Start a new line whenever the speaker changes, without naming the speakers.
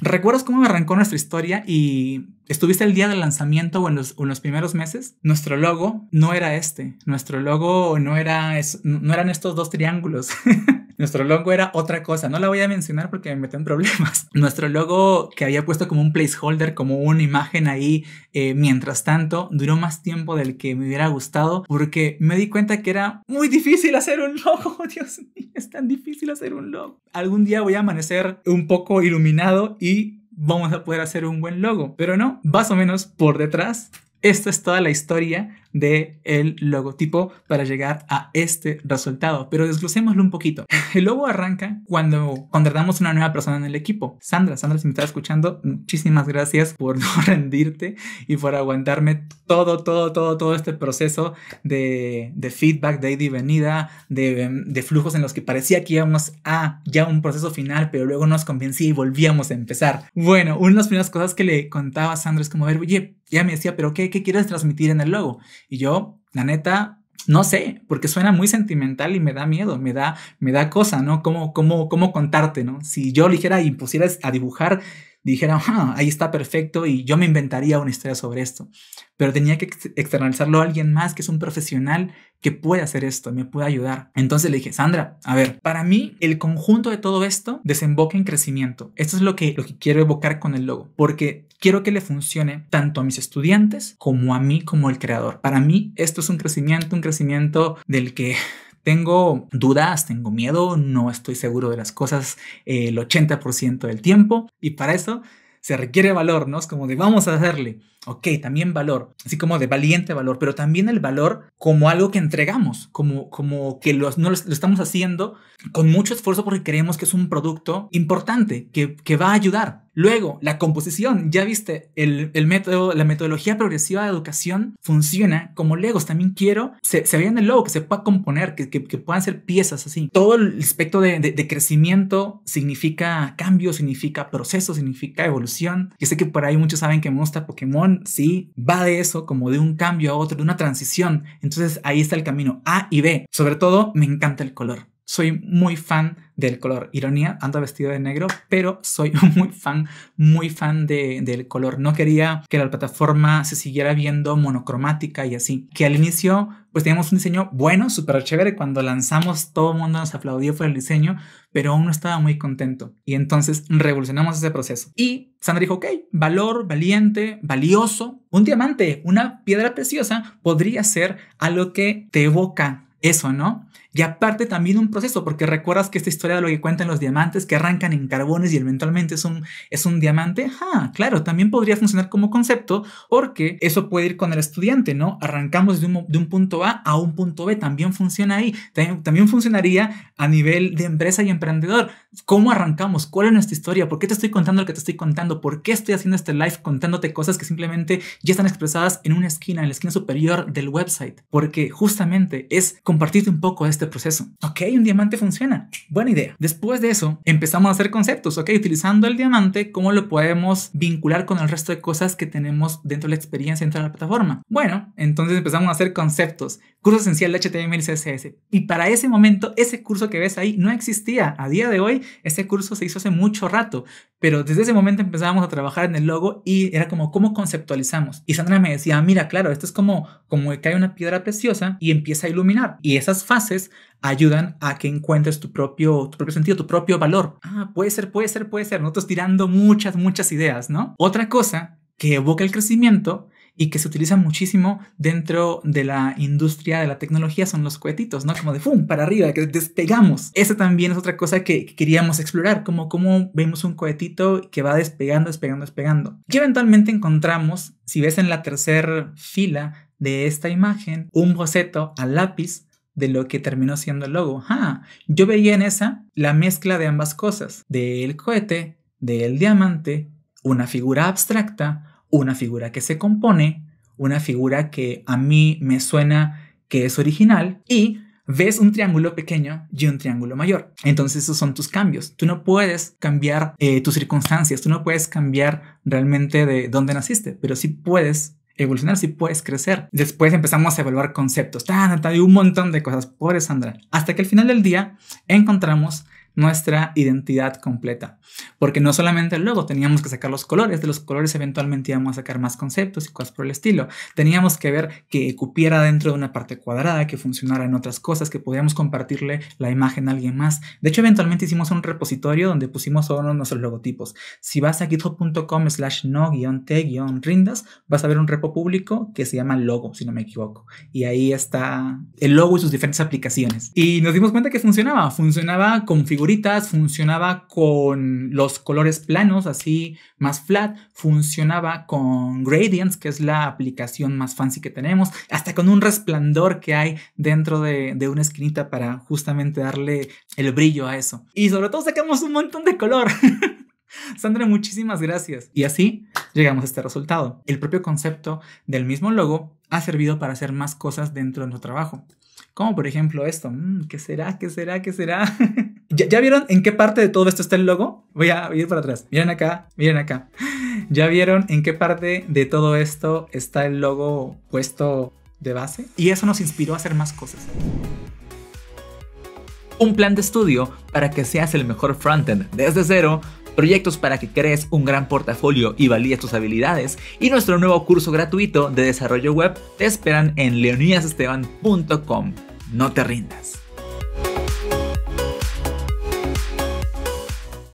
¿Recuerdas cómo arrancó nuestra historia y estuviste el día del lanzamiento o en los, primeros meses? Nuestro logo no era este. Nuestro logo no, era no eran estos dos triángulos. Nuestro logo era otra cosa, no la voy a mencionar porque me meten en problemas. Nuestro logo que había puesto como un placeholder, como una imagen ahí, eh, mientras tanto, duró más tiempo del que me hubiera gustado porque me di cuenta que era muy difícil hacer un logo, Dios mío, es tan difícil hacer un logo. Algún día voy a amanecer un poco iluminado y vamos a poder hacer un buen logo. Pero no, más o menos por detrás esta es toda la historia del el logotipo para llegar a este resultado, pero desglosémoslo un poquito. El logo arranca cuando contratamos una nueva persona en el equipo. Sandra, Sandra, si me estás escuchando, muchísimas gracias por no rendirte y por aguantarme todo, todo, todo, todo este proceso de, de feedback, de ida de, de, flujos en los que parecía que íbamos a ya un proceso final, pero luego nos convencía y volvíamos a empezar. Bueno, una de las primeras cosas que le contaba a Sandra es como, ver, oye, y me decía, pero qué, quieres transmitir en el logo? Y yo, la neta, no sé, porque suena muy sentimental y me da miedo, me da, me da cosa, ¿no? ¿Cómo, cómo, cómo contarte, ¿no? Si yo ligera y pusieras a dibujar dijeron ah, ahí está perfecto y yo me inventaría una historia sobre esto. Pero tenía que externalizarlo a alguien más que es un profesional que puede hacer esto, me puede ayudar. Entonces le dije, Sandra, a ver, para mí el conjunto de todo esto desemboca en crecimiento. Esto es lo que, lo que quiero evocar con el logo, porque quiero que le funcione tanto a mis estudiantes como a mí como el creador. Para mí esto es un crecimiento, un crecimiento del que tengo dudas, tengo miedo, no estoy seguro de las cosas eh, el 80% del tiempo y para eso se requiere valor, ¿no? Es como de vamos a hacerle. Ok, también valor, así como de valiente valor, pero también el valor como algo que entregamos, como, como que los, no lo, estamos haciendo con mucho esfuerzo porque creemos que es un producto importante, que, que va a ayudar. Luego, la composición, ya viste, el, el, método, la metodología progresiva de educación funciona como Legos, también quiero, se, se en el logo, que se pueda componer, que, que, puedan ser piezas así. Todo el aspecto de, de, de crecimiento significa cambio, significa proceso, significa evolución. Yo sé que por ahí muchos saben que me gusta Pokémon, si va de eso, como de un cambio a otro, de una transición. Entonces ahí está el camino A y B. Sobre todo, me encanta el color soy muy fan del color. Ironía, ando vestido de negro, pero soy muy fan, muy fan de, del color. No quería que la plataforma se siguiera viendo monocromática y así. Que al inicio, pues teníamos un diseño bueno, súper chévere. Cuando lanzamos, todo el mundo nos aplaudió por el diseño, pero aún no estaba muy contento. Y entonces revolucionamos ese proceso. Y Sandra dijo, ok, valor, valiente, valioso. Un diamante, una piedra preciosa, podría ser a lo que te evoca eso, ¿no? Y aparte también un proceso, porque recuerdas que esta historia de lo que cuentan los diamantes que arrancan en carbones y eventualmente es un, es un diamante, ah, claro, también podría funcionar como concepto porque eso puede ir con el estudiante, ¿no? Arrancamos de un, punto A a un punto B, también funciona ahí, también, también funcionaría a nivel de empresa y emprendedor. ¿Cómo arrancamos? ¿Cuál es nuestra historia? ¿Por qué te estoy contando lo que te estoy contando? ¿Por qué estoy haciendo este live contándote cosas que simplemente ya están expresadas en una esquina, en la esquina superior del website? Porque justamente es compartirte un poco de este proceso. Ok, un diamante funciona. Buena idea. Después de eso, empezamos a hacer conceptos, ok, utilizando el diamante, ¿cómo lo podemos vincular con el resto de cosas que tenemos dentro de la experiencia, dentro de la plataforma? Bueno, entonces empezamos a hacer conceptos, curso esencial de HTML y CSS. Y para ese momento, ese curso que ves ahí no existía. A día de hoy, este curso se hizo hace mucho rato, pero desde ese momento empezábamos a trabajar en el logo y era como, ¿cómo conceptualizamos? Y Sandra me decía, mira, claro, esto es como, como que cae una piedra preciosa y empieza a iluminar. Y esas fases ayudan a que encuentres tu propio, tu propio sentido, tu propio valor. Ah, puede ser, puede ser, puede ser. Nosotros tirando muchas, muchas ideas, ¿no? Otra cosa que evoca el crecimiento y que se utiliza muchísimo dentro de la industria de la tecnología son los cohetitos, ¿no? Como de ¡fum! para arriba, que despegamos. Esa también es otra cosa que, queríamos explorar, como cómo vemos un cohetito que va despegando, despegando, despegando. Y eventualmente encontramos, si ves en la tercera fila de esta imagen, un boceto al lápiz de lo que terminó siendo el logo. Ah, yo veía en esa la mezcla de ambas cosas, del cohete, del diamante, una figura abstracta, una figura que se compone, una figura que a mí me suena que es original y ves un triángulo pequeño y un triángulo mayor. Entonces esos son tus cambios. Tú no puedes cambiar eh, tus circunstancias, tú no puedes cambiar realmente de dónde naciste, pero sí puedes evolucionar, sí puedes crecer. Después empezamos a evaluar conceptos, tan y un montón de cosas, pobre Sandra. Hasta que al final del día encontramos nuestra identidad completa. Porque no solamente el logo, teníamos que sacar los colores, de los colores eventualmente íbamos a sacar más conceptos y cosas por el estilo. Teníamos que ver que cupiera dentro de una parte cuadrada, que funcionara en otras cosas, que podíamos compartirle la imagen a alguien más. De hecho, eventualmente hicimos un repositorio donde pusimos todos nuestros logotipos. Si vas a github.com slash no-t-rindas, vas a ver un repo público que se llama logo, si no me equivoco. Y ahí está el logo y sus diferentes aplicaciones. Y nos dimos cuenta que funcionaba. Funcionaba configurando funcionaba con los colores planos, así más flat, funcionaba con gradients, que es la aplicación más fancy que tenemos, hasta con un resplandor que hay dentro de, de una esquinita para justamente darle el brillo a eso. Y sobre todo sacamos un montón de color. Sandra, muchísimas gracias. Y así llegamos a este resultado. El propio concepto del mismo logo ha servido para hacer más cosas dentro de nuestro trabajo. Como por ejemplo esto, mm, ¿qué será? ¿Qué será? ¿Qué será? ¿Ya, vieron en qué parte de todo esto está el logo? Voy a ir para atrás. Miren acá, miren acá. ¿Ya vieron en qué parte de todo esto está el logo puesto de base? Y eso nos inspiró a hacer más cosas. Un plan de estudio para que seas el mejor frontend desde cero proyectos para que crees un gran portafolio y valías tus habilidades y nuestro nuevo curso gratuito de desarrollo web te esperan en leonidasesteban.com No te rindas.